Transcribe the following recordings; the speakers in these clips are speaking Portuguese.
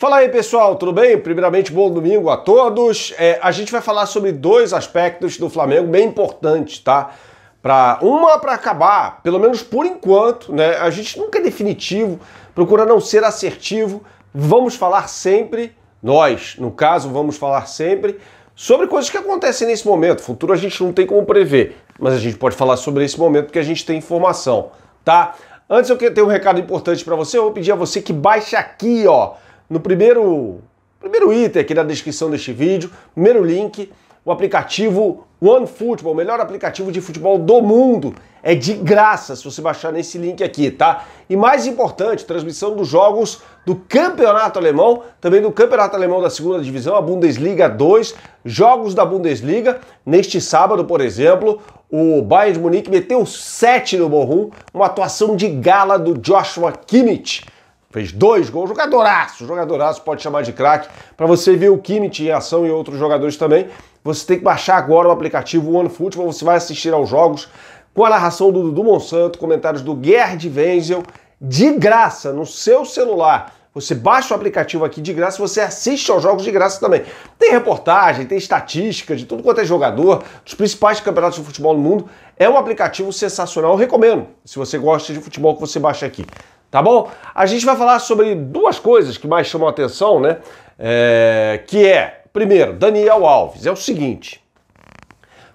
Fala aí pessoal, tudo bem? Primeiramente, bom domingo a todos. É, a gente vai falar sobre dois aspectos do Flamengo bem importantes, tá? Para uma para acabar, pelo menos por enquanto, né? A gente nunca é definitivo, procura não ser assertivo. Vamos falar sempre, nós, no caso, vamos falar sempre sobre coisas que acontecem nesse momento. Futuro a gente não tem como prever, mas a gente pode falar sobre esse momento porque a gente tem informação, tá? Antes eu tenho um recado importante para você, eu vou pedir a você que baixe aqui, ó no primeiro, primeiro item aqui na descrição deste vídeo, primeiro link, o aplicativo OneFootball, o melhor aplicativo de futebol do mundo. É de graça se você baixar nesse link aqui, tá? E mais importante, transmissão dos jogos do Campeonato Alemão, também do Campeonato Alemão da Segunda Divisão, a Bundesliga 2, jogos da Bundesliga. Neste sábado, por exemplo, o Bayern de Munique meteu 7 no Bochum, uma atuação de gala do Joshua Kimmich Fez dois gols, jogadoraço, jogadoraço, pode chamar de craque. Para você ver o Kimmich em ação e outros jogadores também, você tem que baixar agora o aplicativo OneFootball, você vai assistir aos jogos com a narração do Dudu Monsanto, comentários do Gerd Wenzel, de graça, no seu celular. Você baixa o aplicativo aqui de graça, você assiste aos jogos de graça também. Tem reportagem, tem estatística de tudo quanto é jogador, dos principais campeonatos de futebol no mundo. É um aplicativo sensacional, eu recomendo. Se você gosta de futebol, que você baixa aqui tá bom? A gente vai falar sobre duas coisas que mais chamam a atenção, né? É, que é, primeiro, Daniel Alves. É o seguinte,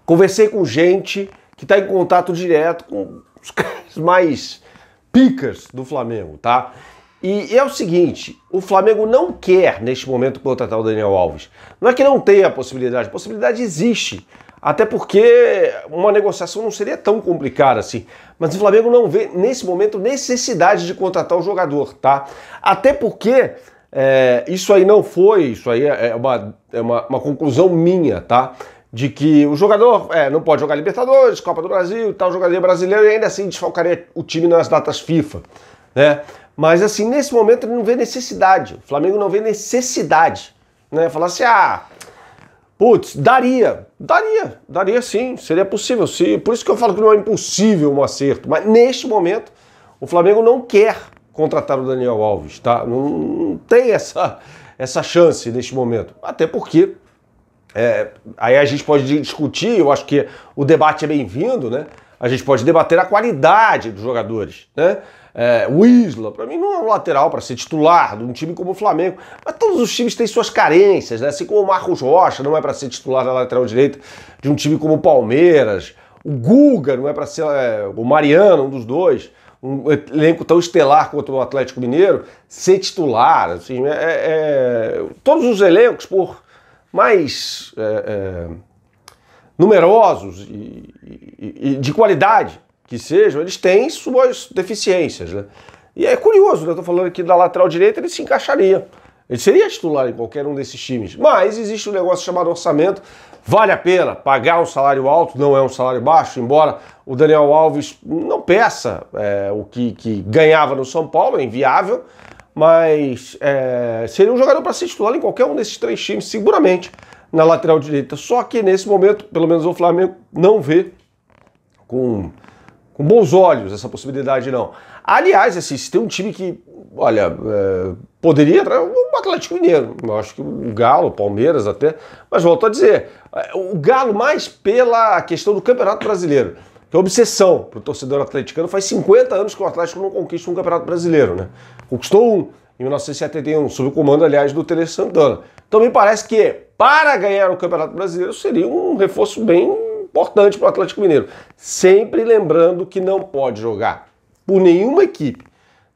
conversei com gente que está em contato direto com os caras mais picas do Flamengo, tá? E é o seguinte, o Flamengo não quer neste momento contratar o Daniel Alves. Não é que não tenha a possibilidade, a possibilidade existe. Até porque uma negociação não seria tão complicada assim. Mas o Flamengo não vê, nesse momento, necessidade de contratar o jogador, tá? Até porque é, isso aí não foi, isso aí é, é uma, é uma, uma conclusão minha, tá? De que o jogador é, não pode jogar Libertadores, Copa do Brasil e tal, jogador brasileiro, e ainda assim desfalcaria o time nas datas FIFA, né? Mas assim, nesse momento ele não vê necessidade. O Flamengo não vê necessidade, né? Falar assim, ah, Putz, daria, daria, daria sim, seria possível. Se, por isso que eu falo que não é impossível um acerto, mas neste momento o Flamengo não quer contratar o Daniel Alves, tá? Não, não tem essa, essa chance neste momento. Até porque é, aí a gente pode discutir, eu acho que o debate é bem-vindo, né? A gente pode debater a qualidade dos jogadores, né? É, o Isla, para mim, não é um lateral para ser titular de um time como o Flamengo. Mas todos os times têm suas carências, né? Assim como o Marcos Rocha não é para ser titular da lateral direita de um time como o Palmeiras. O Guga não é para ser é, o Mariano, um dos dois. Um elenco tão estelar quanto o Atlético Mineiro, ser titular. Assim, é, é, é todos os elencos, por mais é, numerosos e, e, e, de qualidade que sejam, eles têm suas deficiências. Né? E é curioso, né? eu estou falando aqui da lateral direita, ele se encaixaria. Ele seria titular em qualquer um desses times. Mas existe um negócio chamado orçamento. Vale a pena pagar um salário alto, não é um salário baixo, embora o Daniel Alves não peça é, o que, que, ganhava no São Paulo, é inviável, mas é, seria um jogador para ser titular em qualquer um desses três times, seguramente na lateral direita. Só que nesse momento, pelo menos o Flamengo não vê com, com bons olhos essa possibilidade, não. Aliás, assim, se tem um time que, olha, é, poderia entrar, o Atlético Mineiro. Eu acho que o Galo, o Palmeiras até. Mas volto a dizer, é, o Galo mais pela questão do Campeonato Brasileiro. Que é obsessão para o torcedor atleticano. Faz 50 anos que o Atlético não conquista um Campeonato Brasileiro, né? Conquistou um em 1971, sob o comando, aliás, do Tele Santana. Então me parece que para ganhar o Campeonato Brasileiro seria um reforço bem importante para o Atlético Mineiro. Sempre lembrando que não pode jogar por nenhuma equipe,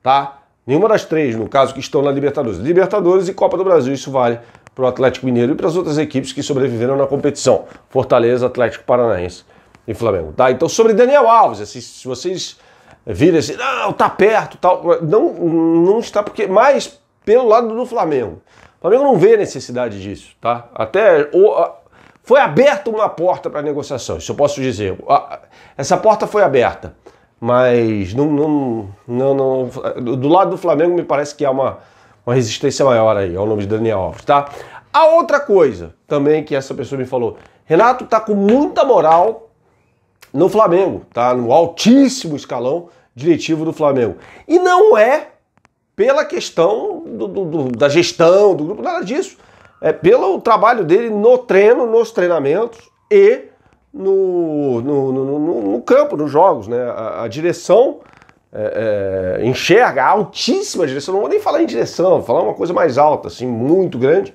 tá? Nenhuma das três, no caso, que estão na Libertadores. Libertadores e Copa do Brasil, isso vale para o Atlético Mineiro e para as outras equipes que sobreviveram na competição. Fortaleza, Atlético Paranaense e Flamengo, tá? Então, sobre Daniel Alves, assim, se vocês virem assim, não, tá perto, tal, não, não está, porque mais pelo lado do Flamengo. O Flamengo não vê necessidade disso, tá? Até o, foi aberta uma porta para negociação, isso eu posso dizer. Essa porta foi aberta, mas não, não, não, não do lado do Flamengo me parece que há uma, uma resistência maior aí ao nome de Daniel Alves, tá? A outra coisa também que essa pessoa me falou, Renato tá com muita moral no Flamengo, tá? No altíssimo escalão diretivo do Flamengo. E não é pela questão do, do, do, da gestão do grupo, nada disso. É pelo trabalho dele no treino, nos treinamentos e no, no, no, no campo, nos jogos. Né? A, a direção é, é, enxerga a altíssima direção, não vou nem falar em direção, vou falar uma coisa mais alta, assim, muito grande.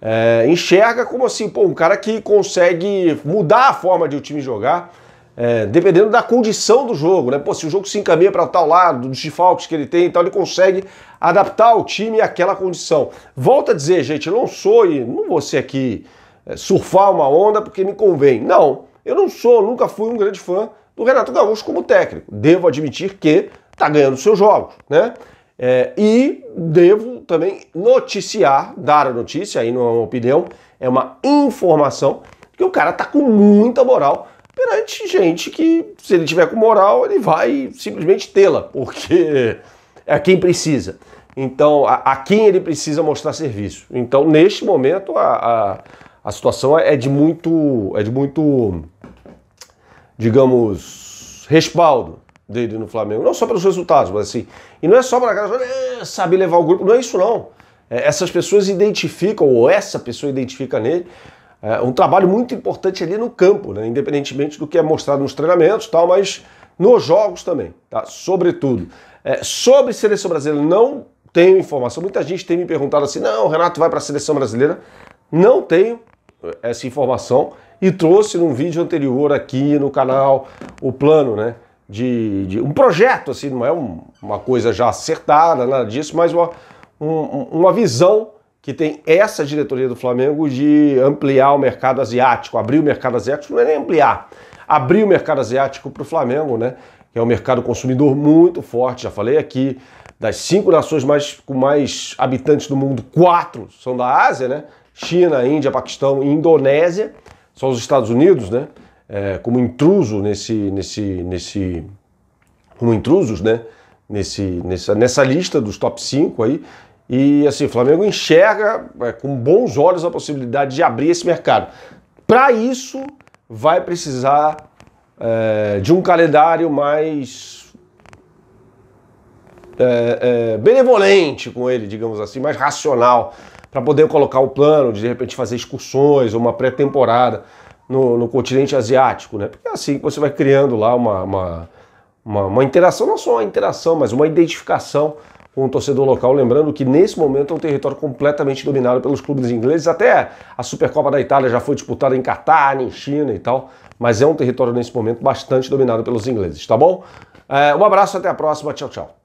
É, enxerga como assim, pô, um cara que consegue mudar a forma de o time jogar é, dependendo da condição do jogo, né? Pô, se o jogo se encaminha para tal lado, dos desfalques que ele tem e então tal, ele consegue adaptar o time àquela condição. Volto a dizer, gente, eu não sou e não vou ser aqui é, surfar uma onda porque me convém. Não, eu não sou, nunca fui um grande fã do Renato Gaúcho como técnico. Devo admitir que está ganhando seus jogos, né? É, e devo também noticiar, dar a notícia, aí não é uma opinião, é uma informação, que o cara tá com muita moral perante gente que, se ele tiver com moral, ele vai simplesmente tê-la, porque é quem precisa. Então, a, a, quem ele precisa mostrar serviço. Então, neste momento, a, a, a situação é de muito, é de muito, digamos, respaldo dele no Flamengo. Não só pelos resultados, mas assim. E não é só para cara, é, levar o grupo. Não é isso, não. É, essas pessoas identificam, ou essa pessoa identifica nele é, um trabalho muito importante ali no campo, né? independentemente do que é mostrado nos treinamentos tal, mas nos jogos também, tá? sobretudo. É, sobre seleção brasileira, não tenho informação. Muita gente tem me perguntado assim: não, o Renato vai para a seleção brasileira. Não tenho é, essa informação e trouxe num vídeo anterior aqui no canal o plano, né? De, de um projeto, assim, não é um, uma coisa já acertada, nada disso, mas uma, um, uma visão que tem essa diretoria do Flamengo de ampliar o mercado asiático, abrir o mercado asiático, não é nem ampliar, abrir o mercado asiático para o Flamengo, né? Que é um mercado consumidor muito forte, já falei aqui, das cinco nações mais, com mais habitantes do mundo, quatro são da Ásia, né? China, Índia, Paquistão e Indonésia, são os Estados Unidos, né? É, como intruso nesse, nesse, nesse, como intrusos, né? Nesse, nessa, nessa lista dos top 5 aí, e assim, o Flamengo enxerga é, com bons olhos a possibilidade de abrir esse mercado. Para isso, vai precisar é, de um calendário mais é, é benevolente com ele, digamos assim, mais racional, para poder colocar o plano de de repente fazer excursões, ou uma pré-temporada no, no, continente asiático, né? Porque é assim que você vai criando lá uma, uma, uma, uma interação, não só uma interação, mas uma identificação com o torcedor local, lembrando que nesse momento é um território completamente dominado pelos clubes ingleses, até a Supercopa da Itália já foi disputada em Catar, em China e tal, mas é um território nesse momento bastante dominado pelos ingleses, tá bom? É, um abraço, até a próxima, tchau, tchau.